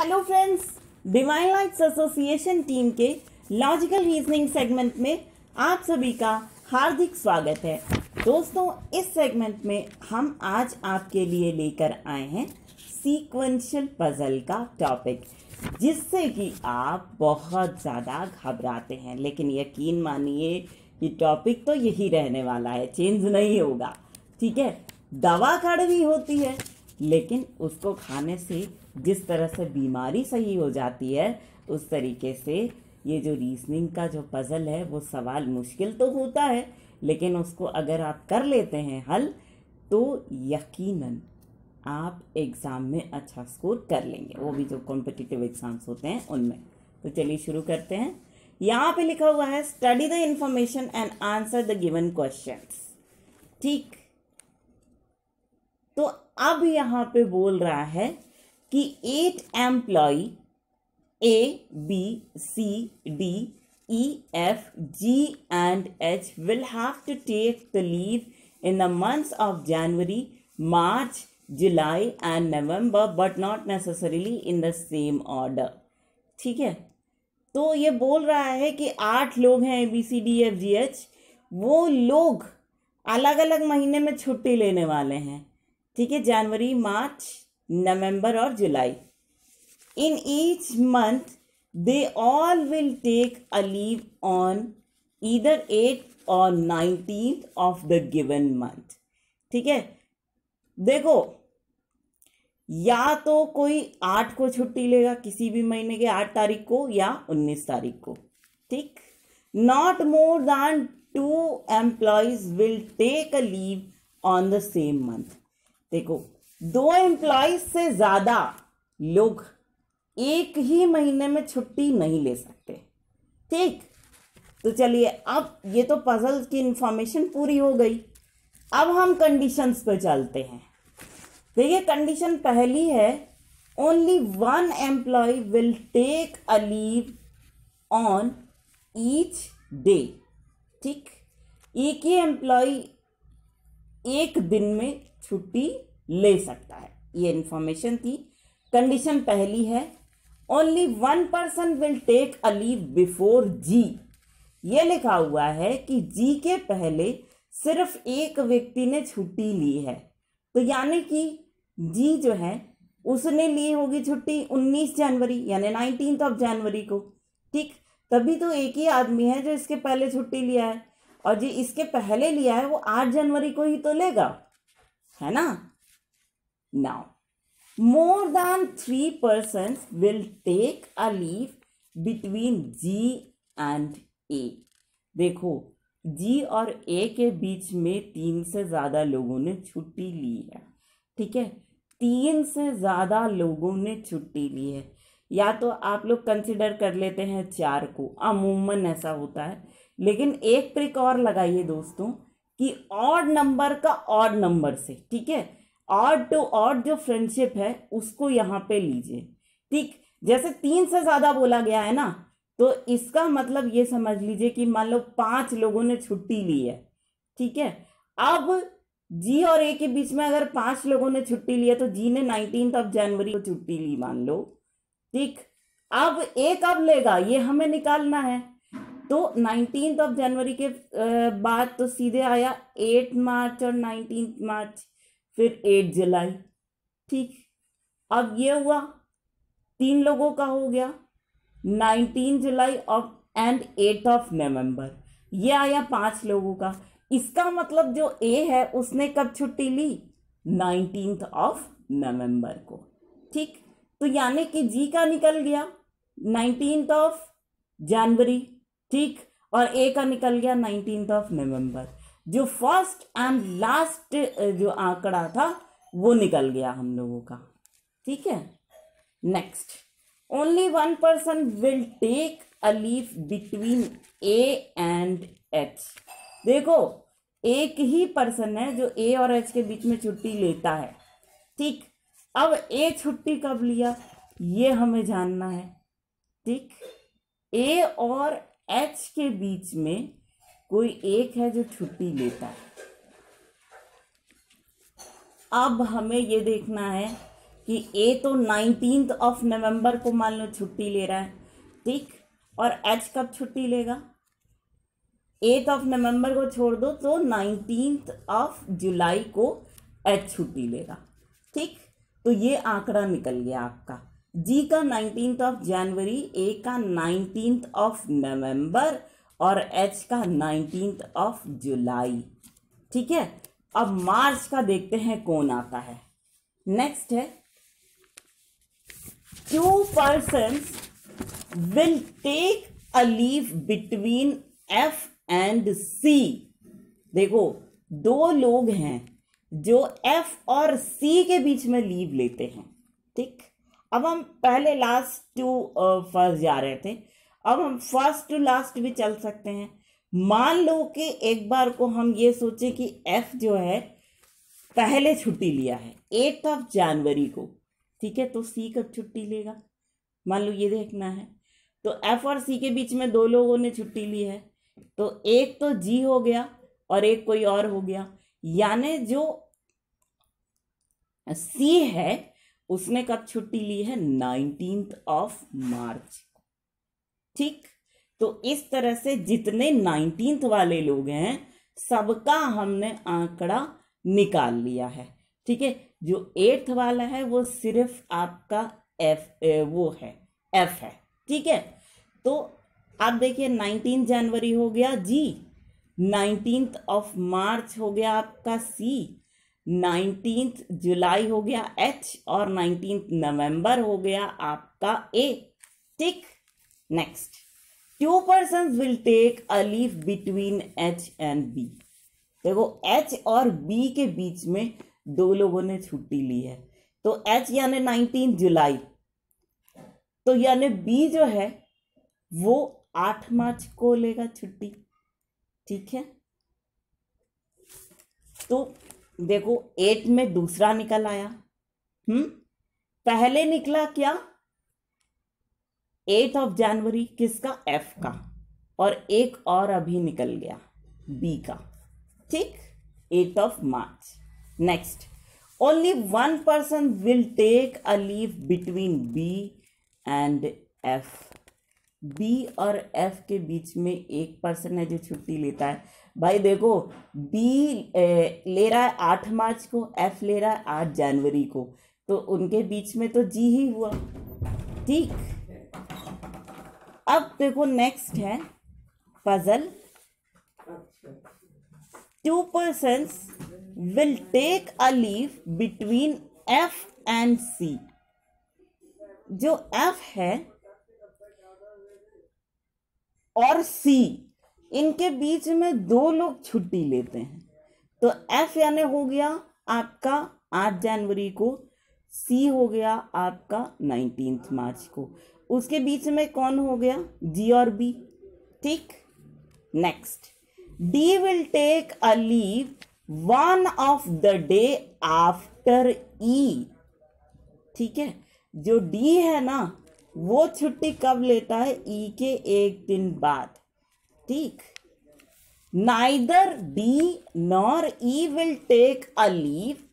hello friends divine lights association team के logical reasoning segment में आप सभी का हार्दिक स्वागत है दोस्तों इस सेगमेंट में हम आज आपके लिए लेकर आए हैं सीक्वेंशियल पजल का टॉपिक जिससे कि आप बहुत ज़्यादा घबराते हैं लेकिन यकीन मानिए कि टॉपिक तो यही रहने वाला है चेंज नहीं होगा ठीक है दवा कड़वी होती है लेकिन उसको खाने से जिस तरह से बीमारी सही हो जाती है उस तरीके से ये जो रीजनिंग का जो पज़ल है वो सवाल मुश्किल तो होता है लेकिन उसको अगर आप कर लेते हैं हल तो यकीनन आप एग्ज़ाम में अच्छा स्कोर कर लेंगे वो भी जो कॉम्पिटिटिव एग्ज़ाम्स होते हैं उनमें तो चलिए शुरू करते हैं यहाँ पे लिखा हुआ है study the information and answer the given question ठीक तो अब यहाँ पे बोल रहा है कि eight employ A B C D E F G and H will have to take the leave in the months of January March July and November but not necessarily in the same order ठीक है तो ये बोल रहा है कि आठ लोग हैं A B C D F G H वो लोग अलग अलग महीने में छुट्टी लेने वाले हैं ठीक है जनवरी मार्च नवंबर और July in each month they all will take a leave on either eight or nineteen of the given month ठीक है देखो या तो कोई आठ को छुट्टी लेगा किसी भी महीने के आठ तारीख को या उन्नीस तारीख को ठीक not more than two employees will take a leave on the same month देखो दो एम्प्लॉयज से ज्यादा लोग एक ही महीने में छुट्टी नहीं ले सकते ठीक तो चलिए अब ये तो पजल की इंफॉर्मेशन पूरी हो गई अब हम कंडीशंस पर चलते हैं देखिए कंडीशन पहली है only one employ will take a leave on each day ठीक एक ही एम्प्लॉय एक दिन में छुट्टी ले सकता है ये इन्फॉर्मेशन थी कंडीशन पहली है only one person will take a leave before G ये लिखा हुआ है कि जी के पहले सिर्फ एक व्यक्ति ने छुट्टी ली है तो यानी कि जी जो है उसने ली होगी छुट्टी 19 जनवरी यानी नाइनटीन ऑफ जनवरी को ठीक तभी तो एक ही आदमी है जो इसके पहले छुट्टी लिया है और जो इसके पहले लिया है वो आठ जनवरी को ही तो लेगा है ना now more than three person will take a leave between G and A देखो जी और ए के बीच में तीन से ज़्यादा लोगों ने छुट्टी ली है ठीक है तीन से ज़्यादा लोगों ने छुट्टी ली है या तो आप लोग कंसिडर कर लेते हैं चार को अमूमन ऐसा होता है लेकिन एक ट्रिक और लगाइए दोस्तों कि ऑड नंबर का ऑड नंबर से ठीक है ऑड टू ऑड जो फ्रेंडशिप है उसको यहाँ पे लीजिए ठीक जैसे तीन से ज़्यादा बोला गया है ना तो इसका मतलब ये समझ लीजिए कि मान लो पांच लोगों ने छुट्टी ली है ठीक है अब जी और ए के बीच में अगर पांच लोगों ने छुट्टी लिया तो जी ने नाइनटीन ऑफ जनवरी को छुट्टी ली मान लो ठीक अब ए कब लेगा ये हमें निकालना है तो नाइनटीन ऑफ तो जनवरी के बाद तो सीधे आया एट मार्च और नाइनटीन मार्च फिर एट जुलाई ठीक अब ये हुआ तीन लोगों का हो गया nineteen July of and eight of November ये आया पांच लोगों का इसका मतलब जो ए है उसने कब छुट्टी ली नाइनटीन ऑफ नवंबर को ठीक तो यानी कि जी का निकल गया नाइनटीन ऑफ जनवरी ठीक और ए का निकल गया नाइनटीन ऑफ नवंबर जो फर्स्ट एंड लास्ट जो आंकड़ा था वो निकल गया हम लोगों का ठीक है next only one person will take a leave between A and H देखो एक ही पर्सन है जो ए और एच के बीच में छुट्टी लेता है ठीक अब ए छुट्टी कब लिया ये हमें जानना है ठीक ए और एच के बीच में कोई एक है जो छुट्टी लेता है अब हमें ये देखना है कि ए तो नाइनटीन ऑफ नवंबर को मान लो छुट्टी ले रहा है ठीक और एच कब छुट्टी लेगा एट ऑफ नवंबर को छोड़ दो तो नाइनटीन ऑफ जुलाई को एच छुट्टी लेगा ठीक तो ये आंकड़ा निकल गया आपका जी का नाइनटीन्थ ऑफ जनवरी ए का नाइनटीन्थ ऑफ नवंबर और एच का नाइनटीन्थ ऑफ जुलाई ठीक है अब मार्च का देखते हैं कौन आता है नेक्स्ट है two person will take a leave between F and C देखो दो लोग हैं जो एफ और सी के बीच में लीव लेते हैं ठीक अब हम पहले लास्ट टू फर्स्ट जा रहे थे अब हम फर्स्ट टू लास्ट भी चल सकते हैं मान लो कि एक बार को हम ये सोचे कि एफ जो है पहले छुट्टी लिया है एट ऑफ जनवरी को ठीक है तो सी कब छुट्टी लेगा मान लो ये देखना है तो एफ और सी के बीच में दो लोगों ने छुट्टी ली है तो एक तो जी हो गया और एक कोई और हो गया यानी जो सी है उसने कब छुट्टी ली है नाइनटीन ऑफ मार्च ठीक तो इस तरह से जितने नाइनटीन वाले लोग हैं सबका हमने आंकड़ा निकाल लिया है ठीक है जो एट्थ वाला है वो सिर्फ आपका एफ ए, वो है एफ है ठीक है तो आप देखिए नाइनटीन जनवरी हो गया जी नाइनटीन ऑफ मार्च हो गया आपका सी नाइनटीन जुलाई हो गया एच और नाइनटीन नवंबर हो गया आपका A tick next two person will take a leave between H and B देखो एच और बी के बीच में दो लोगों ने छुट्टी ली है तो एच यानी नाइनटीन जुलाई तो यानी बी जो है वो आठ मार्च को लेगा छुट्टी ठीक है तो देखो एट में दूसरा निकल आया हम्म पहले निकला क्या एट ऑफ जनवरी किसका एफ का और एक और अभी निकल गया बी का ठीक eight of March next only one person will take a leave between B and F B और एफ के बीच में एक पर्सन है जो छुट्टी लेता है भाई देखो बी ले रहा है आठ मार्च को एफ ले रहा है आठ जनवरी को तो उनके बीच में तो जी ही हुआ ठीक अब देखो नेक्स्ट है puzzle two person will take a leave between F and C जो एफ है और सी इनके बीच में दो लोग छुट्टी लेते हैं तो एफ यानी हो गया आपका आठ जनवरी को सी हो गया आपका नाइनटीन मार्च को उसके बीच में कौन हो गया जी और बी ठीक next D will take a leave one of the day after E ठीक है जो डी है ना वो छुट्टी कब लेता है ई के एक दिन बाद ठीक neither B nor E will take a leave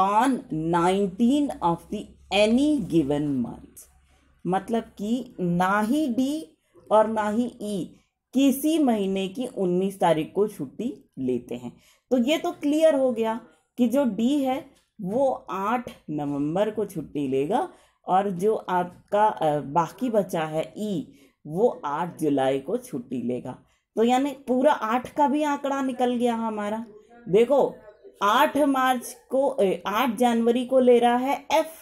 on nineteen of the any given month मतलब कि ना ही डी और ना ही ई किसी महीने की उन्नीस तारीख को छुट्टी लेते हैं तो ये तो क्लियर हो गया कि जो डी है वो आठ नवंबर को छुट्टी लेगा और जो आपका बाकी बचा है ई e, वो आठ जुलाई को छुट्टी लेगा तो यानी पूरा आठ का भी आंकड़ा निकल गया हमारा देखो आठ मार्च को आठ जनवरी को ले रहा है एफ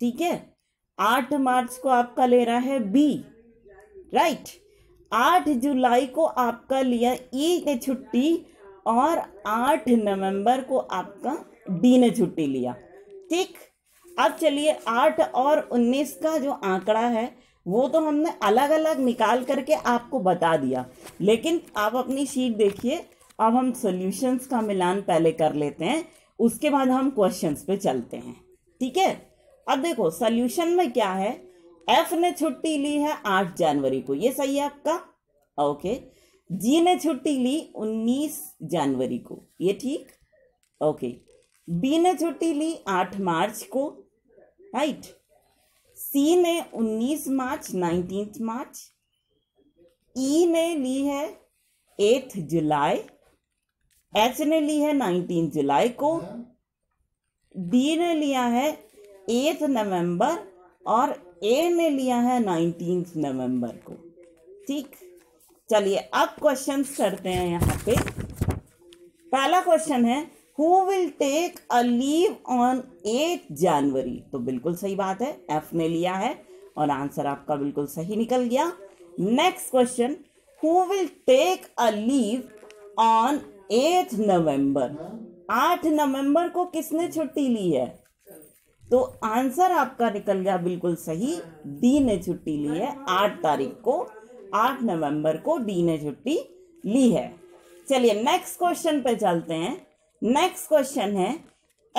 ठीक है आठ मार्च को आपका ले रहा है बी राइट आठ जुलाई को आपका लिया ई e ने छुट्टी और आठ नवंबर को आपका डी ने छुट्टी लिया ठीक अब चलिए आठ और उन्नीस का जो आंकड़ा है वो तो हमने अलग अलग निकाल करके आपको बता दिया लेकिन आप अपनी शीट देखिए अब हम सॉल्यूशंस का मिलान पहले कर लेते हैं उसके बाद हम क्वेश्चंस पे चलते हैं ठीक है अब देखो सॉल्यूशन में क्या है एफ ने छुट्टी ली है आठ जनवरी को ये सही है आपका ओके जी ने छुट्टी ली उन्नीस जनवरी को ये ठीक ओके बी ने छुट्टी ली आठ मार्च को राइट सी ने उन्नीस मार्च नाइनटीन मार्च ई e ने ली है एथ जुलाई एच ने ली है नाइनटीन जुलाई को डी ने लिया है एथ नवंबर और ए ने लिया है नाइनटीन नवंबर को ठीक चलिए अब क्वेश्चन करते हैं यहाँ पे पहला क्वेश्चन है who will take a leave on eight January तो बिल्कुल सही बात है एफ ने लिया है और आंसर आपका बिल्कुल सही निकल गया next question who will take a leave on eight November आठ नवंबर को किसने छुट्टी ली है तो आंसर आपका निकल गया बिल्कुल सही डी ने छुट्टी ली है आठ तारीख को आठ नवंबर को डी ने छुट्टी ली है चलिए नेक्स्ट क्वेश्चन पे चलते हैं नेक्स्ट क्वेश्चन है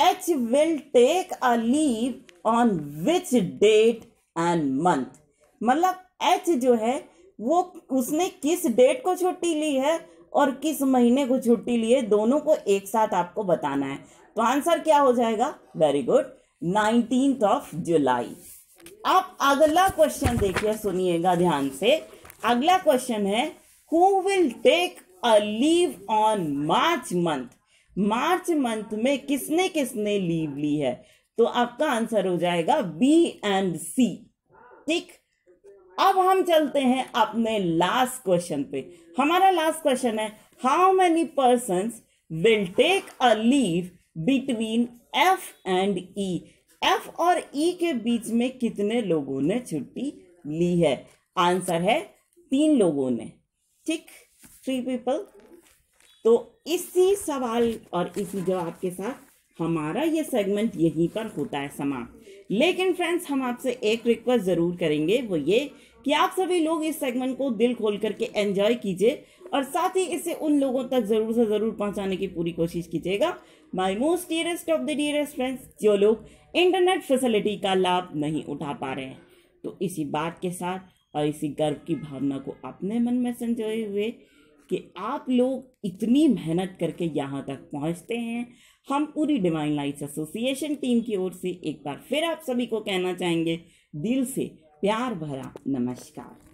H will take a leave on which date and month मतलब एच जो है वो उसने किस डेट को छुट्टी ली है और किस महीने को छुट्टी ली है दोनों को एक साथ आपको बताना है तो आंसर क्या हो जाएगा very good nineteen of July आप अगला क्वेश्चन देखिए सुनिएगा ध्यान से अगला क्वेश्चन है who will take a leave on March month March month में किसने किसने लीव ली है तो आपका आंसर हो जाएगा बी एंड सी ठीक अब हम चलते हैं अपने लास्ट क्वेश्चन पे हमारा लास्ट क्वेश्चन है how many person will take a leave between F and E F और ई e के बीच में कितने लोगों ने छुट्टी ली है आंसर है तीन लोगों ने ठीक थ्री पीपल तो इसी सवाल और इसी जवाब के साथ हमारा ये सेगमेंट यहीं पर होता है समाप्त लेकिन फ्रेंड्स हम आपसे एक रिक्वेस्ट ज़रूर करेंगे वो ये कि आप सभी लोग इस सेगमेंट को दिल खोल करके एंजॉय कीजिए और साथ ही इसे उन लोगों तक ज़रूर से ज़रूर पहुंचाने की पूरी कोशिश कीजिएगा my most dearest of the dearest friends जो लोग इंटरनेट फैसिलिटी का लाभ नहीं उठा पा रहे हैं तो इसी बात के साथ और इसी गर्व की भावना को अपने मन में संजोए हुए कि आप लोग इतनी मेहनत करके यहाँ तक पहुँचते हैं हम पूरी डिवाइन लाइट्स एसोसिएशन टीम की ओर से एक बार फिर आप सभी को कहना चाहेंगे दिल से प्यार भरा नमस्कार